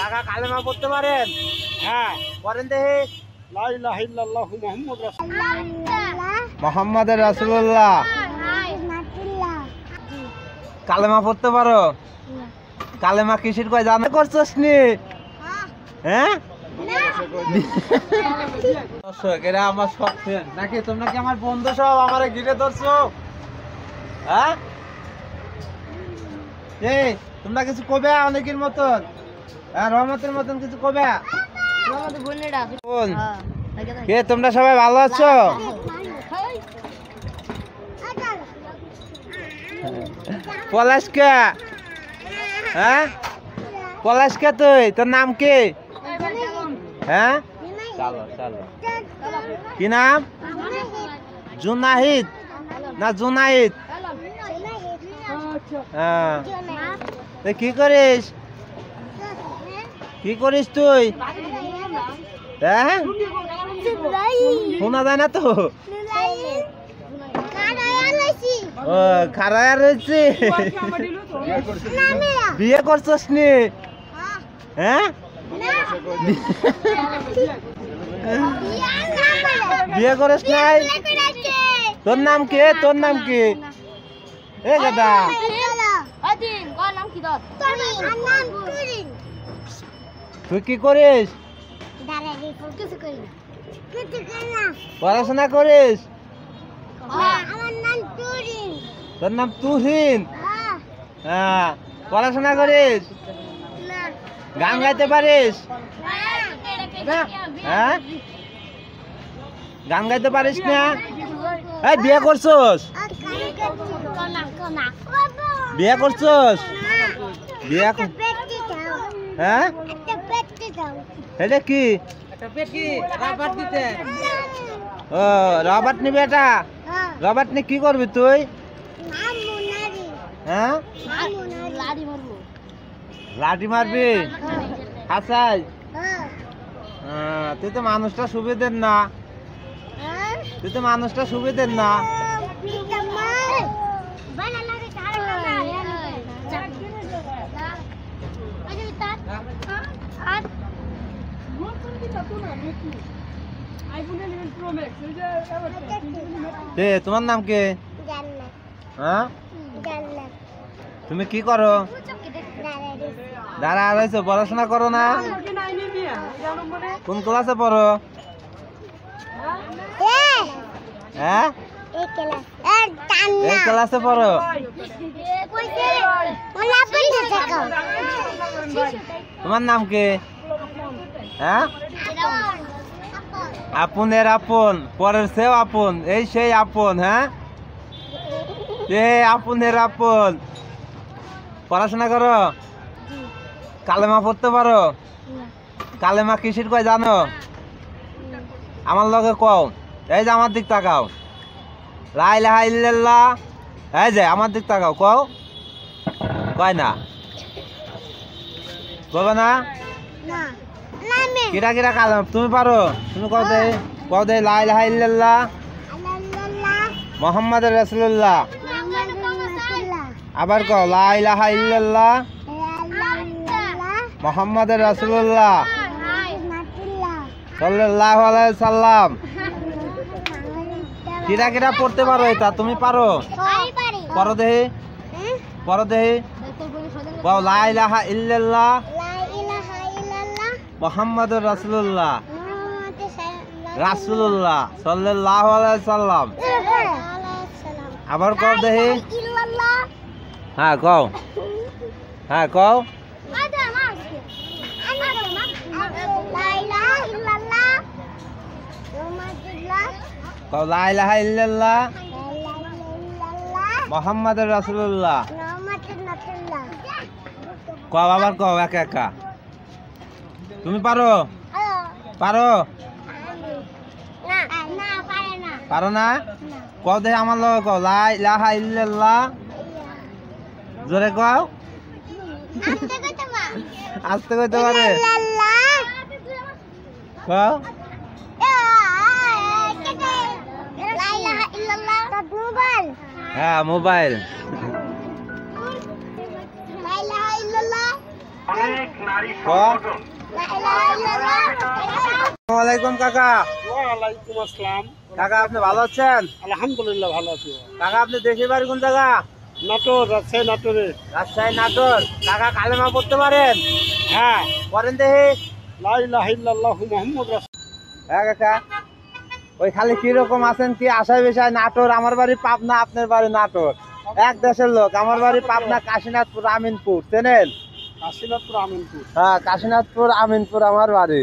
টাকা কালেমা পড়তে পারেন হ্যাঁ পরেন দেখি মোহাম্মদ রাসুল্লাহ কালেমা পড়তে পারো কালেমা কিসের কয় জানা করছস নি হ্যাঁ দর্শক এরা আমার সব ফ্রেন্ড নাকি তোমরা কি আমার বন্ধু সব আমার ঘিরে ধরছো হ্যাঁ এই তোমরা কিছু কবে অনেকের মতন হ্যাঁ, রহমতের মতন কিছু কবে হ্যাঁ, কে তোমরা সবাই ভালো আছো পলাশকা হ্যাঁ পলাশকা হ্যাঁ? তুই তোর নাম কে হ্যাঁ কি নাম জুনাহিদ না জুনাহিদ হ্যাঁ কি করিস কি করিস তুই হ্যাঁ শোনা যায় না তো খারায় রয়েছে বিয়ে করছস নি হ্যাঁ? বিয়ে করিস নাই তোর নাম কে তোর নাম কি এ দাদা কি তুই কি করিস পড়াশোনা করিস হ্যাঁ, তোর নাম তুহিন হ্যাঁ, হ্যাঁ পড়াশোনা করিস গান গাইতে পারিস হ্যাঁ।, হ্যাঁ গান গাইতে পারিস না এই বিয়ে করছস বিয়ে করছস বিয়ে হ্যাঁ হেলে কি ও রবার্ট নিবি এটা রবার্ট নিয়ে কি করবি তুই হ্যাঁ লাঠি মারবি আসাই হ্যাঁ, তুই তো মানুষটা সুবিধের না তুই তো মানুষটা সুবিধের না এ তোমার নাম কে হ্যাঁ তুমি কি করো দাঁড়া রয়েছো পড়াশোনা করো না কোন ক্লাসে পড়ো হ্যাঁ ক্লাসে পড়ো তোমার নাম কে হ্যাঁ আপনের আপন পরের সেও আপন এই সেই আপন হ্যাঁ এ আপনের আপন পড়াশোনা করো কালেমা পড়তে পারো কালেমা কিসির কয় জানো আমার লগে কও এই যে আমার দিক তাকাও লাই লাহাইল্লা এই যে আমার দিক তাকাও কও কয় না বলবে না কিরা কিরা কালাম তুমি পারো তুমি কও দে কও দে লা ইলাহা ইল্লাল্লাহ মোহাম্মদুর রাসূলুল্লাহ আবার কও লা ইলাহা ইল্লাল্লাহ মোহাম্মদুর রাসূলুল্লাহ সাল্লাল্লাহু আলাইহি সাল্লাম কিরা কিরা পড়তে পারো এটা তুমি পারো পারো দেহে পারো দেহে কও লা ইলাহা ইল্লাল্লাহ মোহাম্মদ রাসুল্লাহ রাসুল্লাহ সাল্লাহ সাল্লাম আবার কব দেখি হ্যাঁ কও হ্যাঁ কও কও লাইলাহা ইল্লাল্লাহ মোহাম্মদ রাসুল্লাহ কও আবার কও একা একা তুমি পারো পারো পারো না কও দেখে আমার লগ লাই লাহা ইল্লাল্লাহ জোরে কও আস্তে কইতে পারে কও হ্যাঁ মোবাইল অনেক কাকা কাকা আপনি ভালো আছেন আলহামদুলিল্লাহ ভালো আছি কাকা আপনি বাড়ি কোন জায়গা নাটোর রাজশাহী নাটোরে রাজশাহী নাটোর কাকা কালেমা পড়তে পারেন হ্যাঁ পড়েন হ্যাঁ, ওই খালি কিরকম আছেন কি আশায় বিষয় নাটোর আমার বাড়ি পাবনা আপনার বাড়ি নাটোর এক দেশের লোক আমার বাড়ি পাবনা কাশীনাথপুর আমিনপুর চেনেন কাশীনাথপুর আমিনপুর হ্যাঁ কাশীনাথপুর আমিনপুর আমার বাড়ি